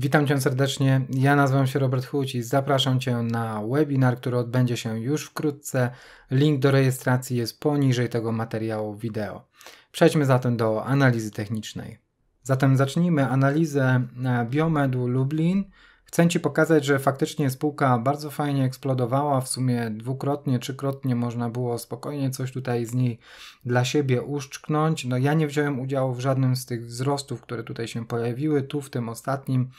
Witam Cię serdecznie, ja nazywam się Robert i zapraszam Cię na webinar, który odbędzie się już wkrótce. Link do rejestracji jest poniżej tego materiału wideo. Przejdźmy zatem do analizy technicznej. Zatem zacznijmy analizę e, Biomedu Lublin Chcę Ci pokazać, że faktycznie spółka bardzo fajnie eksplodowała, w sumie dwukrotnie, trzykrotnie można było spokojnie coś tutaj z niej dla siebie uszczknąć. No ja nie wziąłem udziału w żadnym z tych wzrostów, które tutaj się pojawiły, tu w tym ostatnim,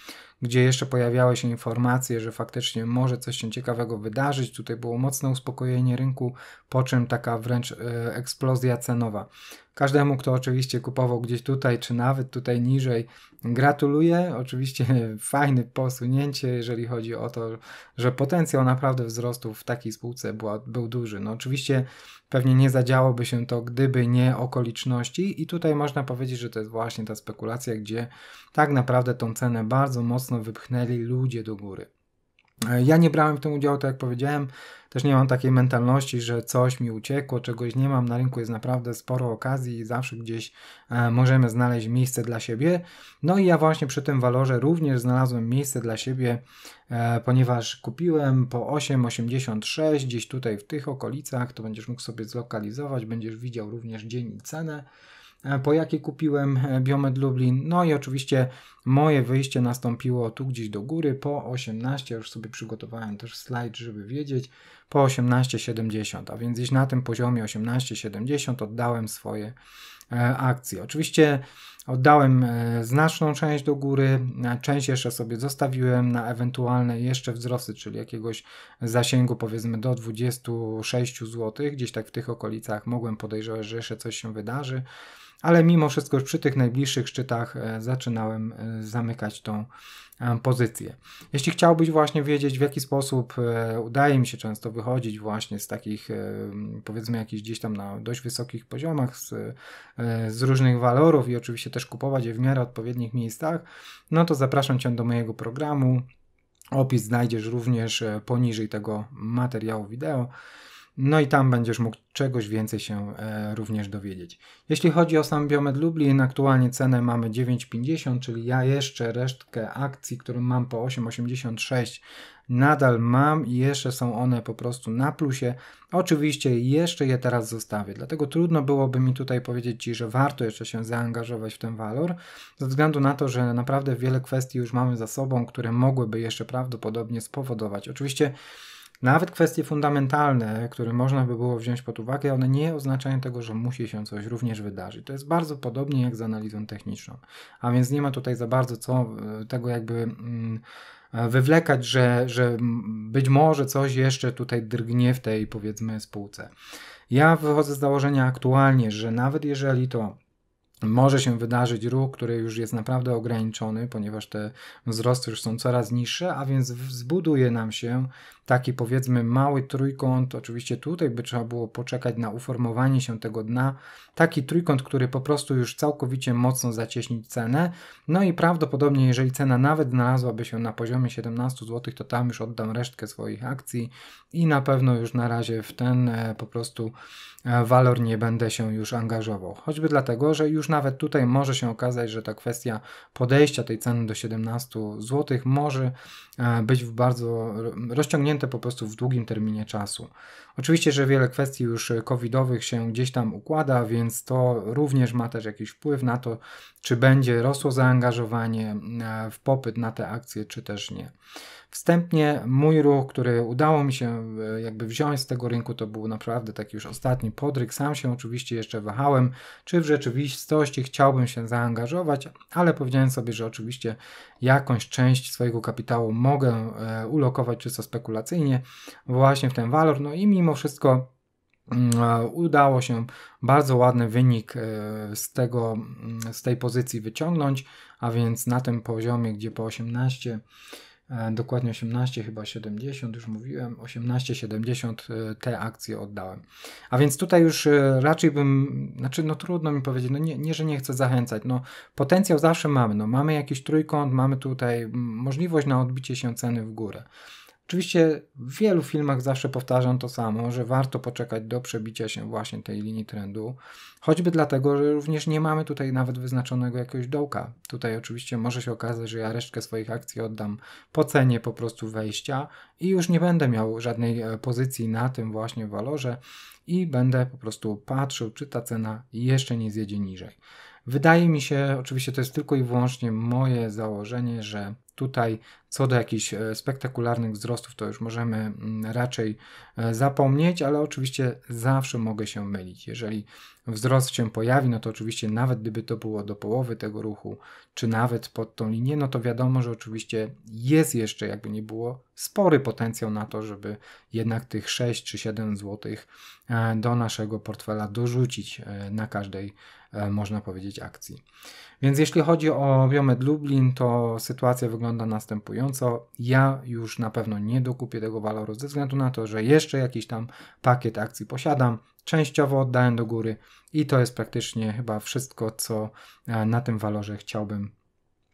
gdzie jeszcze pojawiały się informacje, że faktycznie może coś się ciekawego wydarzyć. Tutaj było mocne uspokojenie rynku, po czym taka wręcz e, eksplozja cenowa. Każdemu, kto oczywiście kupował gdzieś tutaj, czy nawet tutaj niżej, gratuluję. Oczywiście fajne posunięcie, jeżeli chodzi o to, że potencjał naprawdę wzrostu w takiej spółce była, był duży. No oczywiście pewnie nie zadziałoby się to, gdyby nie okoliczności i tutaj można powiedzieć, że to jest właśnie ta spekulacja, gdzie tak naprawdę tą cenę bardzo mocno wypchnęli ludzie do góry. E, ja nie brałem w tym udziału, tak jak powiedziałem. Też nie mam takiej mentalności, że coś mi uciekło, czegoś nie mam. Na rynku jest naprawdę sporo okazji i zawsze gdzieś e, możemy znaleźć miejsce dla siebie. No i ja właśnie przy tym walorze również znalazłem miejsce dla siebie, e, ponieważ kupiłem po 8,86 gdzieś tutaj w tych okolicach. To będziesz mógł sobie zlokalizować, będziesz widział również dzień i cenę. E, po jakiej kupiłem e, Biomed Lublin. No i oczywiście moje wyjście nastąpiło tu gdzieś do góry po 18, już sobie przygotowałem też slajd, żeby wiedzieć, po 18,70, a więc gdzieś na tym poziomie 18,70 oddałem swoje e, akcje. Oczywiście oddałem znaczną część do góry, część jeszcze sobie zostawiłem na ewentualne jeszcze wzrosty, czyli jakiegoś zasięgu powiedzmy do 26 zł, gdzieś tak w tych okolicach mogłem podejrzewać, że jeszcze coś się wydarzy ale mimo wszystko już przy tych najbliższych szczytach e, zaczynałem e, zamykać tą e, pozycję. Jeśli chciałbyś właśnie wiedzieć, w jaki sposób udaje mi się często wychodzić właśnie z takich, powiedzmy, jakichś gdzieś tam na dość wysokich poziomach, z, z różnych walorów i oczywiście też kupować je w miarę odpowiednich miejscach, no to zapraszam Cię do mojego programu. Opis znajdziesz również poniżej tego materiału wideo. No i tam będziesz mógł czegoś więcej się e, również dowiedzieć. Jeśli chodzi o sam Biomed Lublin, aktualnie cenę mamy 9,50, czyli ja jeszcze resztkę akcji, którą mam po 8,86 nadal mam i jeszcze są one po prostu na plusie. Oczywiście jeszcze je teraz zostawię, dlatego trudno byłoby mi tutaj powiedzieć Ci, że warto jeszcze się zaangażować w ten walor, ze względu na to, że naprawdę wiele kwestii już mamy za sobą, które mogłyby jeszcze prawdopodobnie spowodować. Oczywiście nawet kwestie fundamentalne, które można by było wziąć pod uwagę, one nie oznaczają tego, że musi się coś również wydarzyć. To jest bardzo podobnie jak z analizą techniczną. A więc nie ma tutaj za bardzo co e, tego jakby. Mm, e, wywlekać, że, że być może coś jeszcze tutaj drgnie w tej powiedzmy spółce. Ja wychodzę z założenia aktualnie, że nawet jeżeli to może się wydarzyć ruch, który już jest naprawdę ograniczony, ponieważ te wzrosty już są coraz niższe, a więc zbuduje nam się taki powiedzmy mały trójkąt. Oczywiście tutaj by trzeba było poczekać na uformowanie się tego dna. Taki trójkąt, który po prostu już całkowicie mocno zacieśni cenę. No i prawdopodobnie, jeżeli cena nawet znalazłaby się na poziomie 17 zł, to tam już oddam resztkę swoich akcji i na pewno już na razie w ten e, po prostu e, walor nie będę się już angażował. Choćby dlatego, że już już nawet tutaj może się okazać, że ta kwestia podejścia tej ceny do 17 zł może e, być w bardzo rozciągnięte po prostu w długim terminie czasu. Oczywiście, że wiele kwestii już covidowych się gdzieś tam układa, więc to również ma też jakiś wpływ na to, czy będzie rosło zaangażowanie e, w popyt na te akcje, czy też nie. Wstępnie mój ruch, który udało mi się e, jakby wziąć z tego rynku, to był naprawdę taki już ostatni podryk. Sam się oczywiście jeszcze wahałem, czy w rzeczywistości chciałbym się zaangażować, ale powiedziałem sobie, że oczywiście jakąś część swojego kapitału mogę e, ulokować czysto spekulacyjnie właśnie w ten walor. No i mimo wszystko mm, e, udało się bardzo ładny wynik z, tego, mm, z tej pozycji wyciągnąć, a więc na tym poziomie, gdzie po 18 E, dokładnie 18, chyba 70, już mówiłem, 18,70 e, te akcje oddałem. A więc tutaj już e, raczej bym, znaczy no trudno mi powiedzieć, no nie, nie że nie chcę zachęcać, no potencjał zawsze mamy, no mamy jakiś trójkąt, mamy tutaj możliwość na odbicie się ceny w górę. Oczywiście w wielu filmach zawsze powtarzam to samo, że warto poczekać do przebicia się właśnie tej linii trendu, choćby dlatego, że również nie mamy tutaj nawet wyznaczonego jakiegoś dołka. Tutaj oczywiście może się okazać, że ja resztkę swoich akcji oddam po cenie po prostu wejścia i już nie będę miał żadnej e, pozycji na tym właśnie walorze i będę po prostu patrzył, czy ta cena jeszcze nie zjedzie niżej. Wydaje mi się, oczywiście to jest tylko i wyłącznie moje założenie, że tutaj co do jakichś e, spektakularnych wzrostów, to już możemy mm, raczej e, zapomnieć, ale oczywiście zawsze mogę się mylić. Jeżeli wzrost się pojawi, no to oczywiście nawet gdyby to było do połowy tego ruchu, czy nawet pod tą linię, no to wiadomo, że oczywiście jest jeszcze, jakby nie było, spory potencjał na to, żeby jednak tych 6 czy 7 zł e, do naszego portfela dorzucić na każdej, można powiedzieć, akcji. Więc jeśli chodzi o Biomed Lublin, to sytuacja wygląda następująco ja już na pewno nie dokupię tego waloru ze względu na to, że jeszcze jakiś tam pakiet akcji posiadam, częściowo oddałem do góry i to jest praktycznie chyba wszystko, co e, na tym walorze chciałbym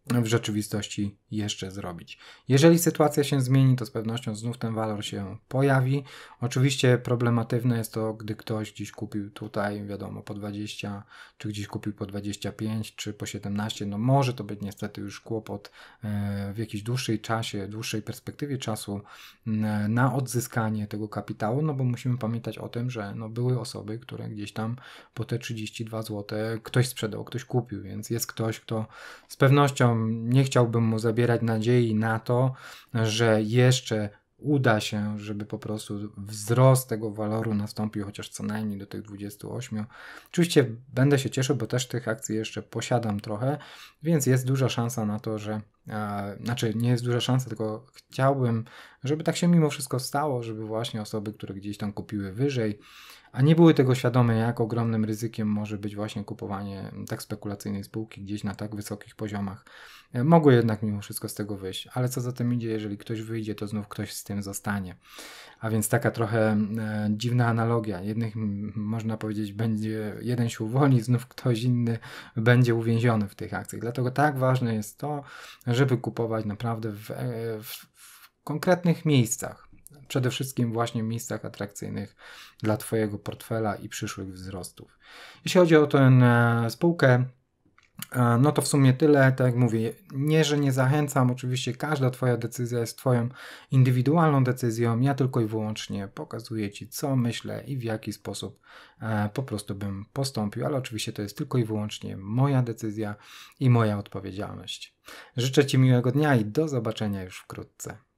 w rzeczywistości jeszcze zrobić. Jeżeli sytuacja się zmieni, to z pewnością znów ten walor się pojawi. Oczywiście problematywne jest to, gdy ktoś gdzieś kupił tutaj, wiadomo, po 20, czy gdzieś kupił po 25, czy po 17. No może to być niestety już kłopot e, w jakiejś dłuższej czasie, dłuższej perspektywie czasu na odzyskanie tego kapitału, no bo musimy pamiętać o tym, że no były osoby, które gdzieś tam po te 32 zł ktoś sprzedał, ktoś kupił, więc jest ktoś, kto z pewnością nie chciałbym mu zabierać zbierać nadziei na to, że jeszcze uda się, żeby po prostu wzrost tego waloru nastąpił chociaż co najmniej do tych 28. Oczywiście będę się cieszył, bo też tych akcji jeszcze posiadam trochę, więc jest duża szansa na to, że znaczy nie jest duża szansa, tylko chciałbym, żeby tak się mimo wszystko stało, żeby właśnie osoby, które gdzieś tam kupiły wyżej, a nie były tego świadome, jak ogromnym ryzykiem może być właśnie kupowanie tak spekulacyjnej spółki gdzieś na tak wysokich poziomach, e, mogły jednak mimo wszystko z tego wyjść. Ale co za tym idzie, jeżeli ktoś wyjdzie, to znów ktoś z tym zostanie. A więc taka trochę e, dziwna analogia. Jednych, można powiedzieć, będzie jeden się uwolni, znów ktoś inny będzie uwięziony w tych akcjach. Dlatego tak ważne jest to, żeby kupować naprawdę w, e, w, w konkretnych miejscach. Przede wszystkim właśnie w miejscach atrakcyjnych dla Twojego portfela i przyszłych wzrostów. Jeśli chodzi o tę e, spółkę, E, no to w sumie tyle, tak jak mówię, nie, że nie zachęcam, oczywiście każda Twoja decyzja jest Twoją indywidualną decyzją, ja tylko i wyłącznie pokazuję Ci, co myślę i w jaki sposób e, po prostu bym postąpił, ale oczywiście to jest tylko i wyłącznie moja decyzja i moja odpowiedzialność. Życzę Ci miłego dnia i do zobaczenia już wkrótce.